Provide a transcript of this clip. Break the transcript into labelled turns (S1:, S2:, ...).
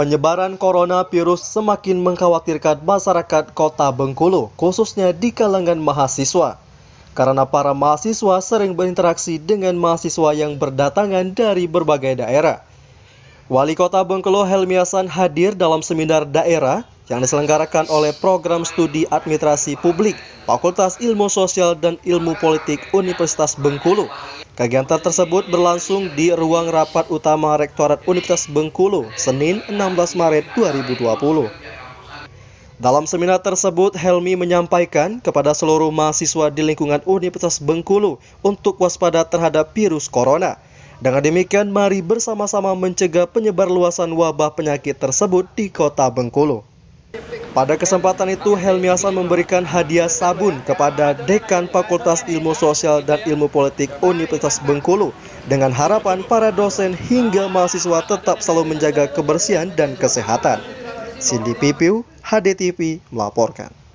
S1: Penyebaran Corona Virus semakin mengkhawatirkan masyarakat kota Bengkulu, khususnya di kalangan mahasiswa. Karena para mahasiswa sering berinteraksi dengan mahasiswa yang berdatangan dari berbagai daerah. Wali kota Bengkulu Helmi Hasan hadir dalam seminar daerah yang diselenggarakan oleh Program Studi Administrasi Publik, Fakultas Ilmu Sosial dan Ilmu Politik Universitas Bengkulu Kegiatan tersebut berlangsung di ruang rapat utama Rektorat Universitas Bengkulu, Senin 16 Maret 2020. Dalam seminar tersebut, Helmi menyampaikan kepada seluruh mahasiswa di lingkungan Universitas Bengkulu untuk waspada terhadap virus corona. Dengan demikian, mari bersama-sama mencegah penyebar luasan wabah penyakit tersebut di kota Bengkulu. Pada kesempatan itu, Helmi Hasan memberikan hadiah sabun kepada Dekan Fakultas Ilmu Sosial dan Ilmu Politik Universitas Bengkulu dengan harapan para dosen hingga mahasiswa tetap selalu menjaga kebersihan dan kesehatan. Cindy Pipiu, HDTV melaporkan.